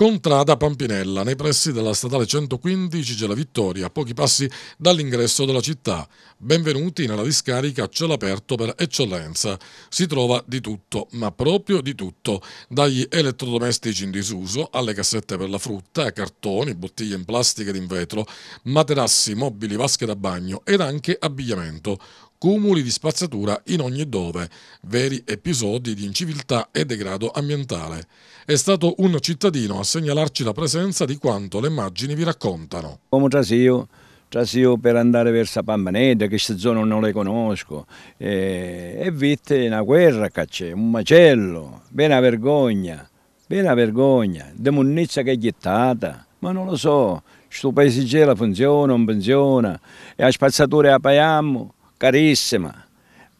contrada Pampinella, nei pressi della statale 115 Gela Vittoria, a pochi passi dall'ingresso della città. Benvenuti nella discarica a cielo aperto per eccellenza. Si trova di tutto, ma proprio di tutto, dagli elettrodomestici in disuso alle cassette per la frutta, cartoni, bottiglie in plastica ed in vetro, materassi, mobili, vasche da bagno ed anche abbigliamento cumuli di spazzatura in ogni dove, veri episodi di inciviltà e degrado ambientale. È stato un cittadino a segnalarci la presenza di quanto le immagini vi raccontano. Come Trasio, Trasio per andare verso Pambaneda, queste zone non le conosco, e, e viste una guerra che c'è, un macello, bene vergogna, bene vergogna, demonnizia che è gettata, ma non lo so, questo paese funziona, non funziona, e a spazzatura la paghiamo, carissima.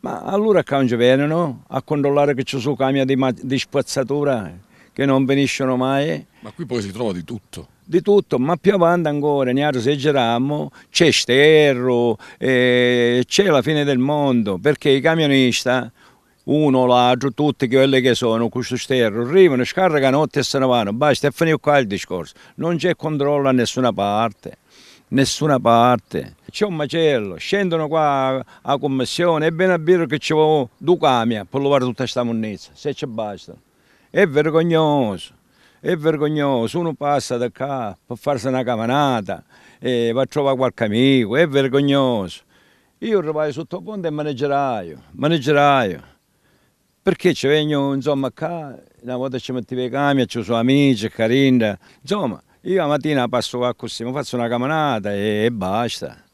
Ma allora quando vengono a controllare che ci sono camion di, di spazzatura che non finiscono mai. Ma qui poi si trova di tutto di tutto, ma più avanti ancora, ne esagerammo, c'è sterro, eh, c'è la fine del mondo, perché i camionisti, uno, l'altro, tutti quelli che sono, questo sterro, arrivano, scaricano notte e se ne vanno, basta, è finito qua il discorso, non c'è controllo da nessuna parte nessuna parte. C'è un macello, scendono qua a commissione, è bene a dire che ci vuole due camion per lavare tutta questa monnezza, se ci basta. È vergognoso, è vergognoso, uno passa da qua per farsi una camanata, e va a trovare qualche amico, è vergognoso. Io arrivo sotto il ponte e manegeraio, manegeraio, perché ci vengo insomma qua, una volta ci mettevo i camion, ci sono amici, carini, insomma io la mattina passo qua così, mi faccio una camminata e basta.